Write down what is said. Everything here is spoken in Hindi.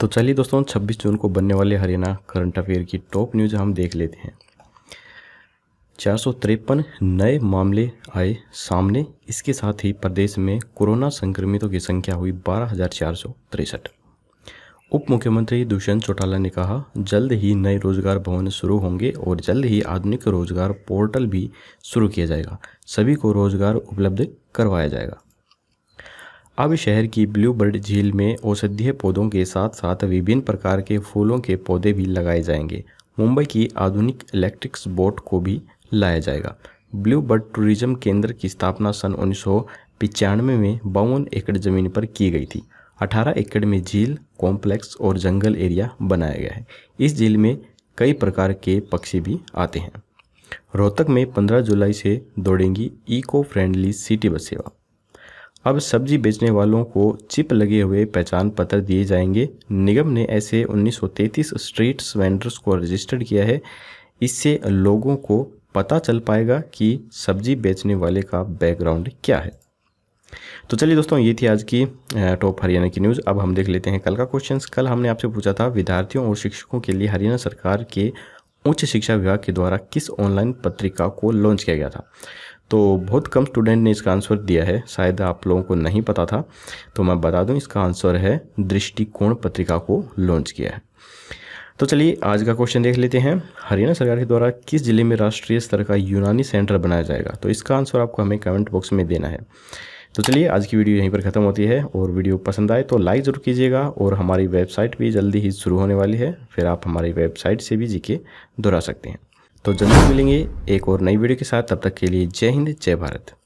तो चलिए दोस्तों 26 जून को बनने वाले हरियाणा करंट अफेयर की टॉप न्यूज़ हम देख लेते हैं चार नए मामले आए सामने इसके साथ ही प्रदेश में कोरोना संक्रमितों की संख्या हुई बारह उप मुख्यमंत्री दुष्यंत चौटाला ने कहा जल्द ही नए रोजगार भवन शुरू होंगे और जल्द ही आधुनिक रोजगार पोर्टल भी शुरू किया जाएगा सभी को रोजगार उपलब्ध करवाया जाएगा अब शहर की ब्लूबर्ड झील में औषधीय पौधों के साथ साथ विभिन्न प्रकार के फूलों के पौधे भी लगाए जाएंगे मुंबई की आधुनिक इलेक्ट्रिक्स बोट को भी लाया जाएगा ब्लू बर्ड टूरिज्म केंद्र की स्थापना सन उन्नीस में बावन एकड़ जमीन पर की गई थी 18 एकड़ में झील कॉम्प्लेक्स और जंगल एरिया बनाया गया है इस झील में कई प्रकार के पक्षी भी आते हैं रोहतक में 15 जुलाई से दौड़ेंगी इको फ्रेंडली सिटी बस सेवा अब सब्जी बेचने वालों को चिप लगे हुए पहचान पत्र दिए जाएंगे निगम ने ऐसे 1933 स्ट्रीट्स वेंडर्स को रजिस्टर्ड किया है इससे लोगों को पता चल पाएगा कि सब्जी बेचने वाले का बैकग्राउंड क्या है तो चलिए दोस्तों ये थी आज की टॉप हरियाणा की न्यूज़ अब हम देख लेते हैं कल का क्वेश्चंस कल हमने आपसे पूछा था विद्यार्थियों और शिक्षकों के लिए हरियाणा सरकार के उच्च शिक्षा विभाग के द्वारा किस ऑनलाइन पत्रिका को लॉन्च किया गया था तो बहुत कम स्टूडेंट ने इसका आंसर दिया है शायद आप लोगों को नहीं पता था तो मैं बता दूं इसका आंसर है दृष्टिकोण पत्रिका को लॉन्च किया है तो चलिए आज का क्वेश्चन देख लेते हैं हरियाणा सरकार के द्वारा किस जिले में राष्ट्रीय स्तर का यूनानी सेंटर बनाया जाएगा तो इसका आंसर आपको हमें कमेंट बॉक्स में देना है तो चलिए आज की वीडियो यहीं पर ख़त्म होती है और वीडियो पसंद आए तो लाइक ज़रूर कीजिएगा और हमारी वेबसाइट भी जल्दी ही शुरू होने वाली है फिर आप हमारी वेबसाइट से भी जी के दोहरा सकते हैं तो जल्दी मिलेंगे एक और नई वीडियो के साथ तब तक के लिए जय हिंद जय भारत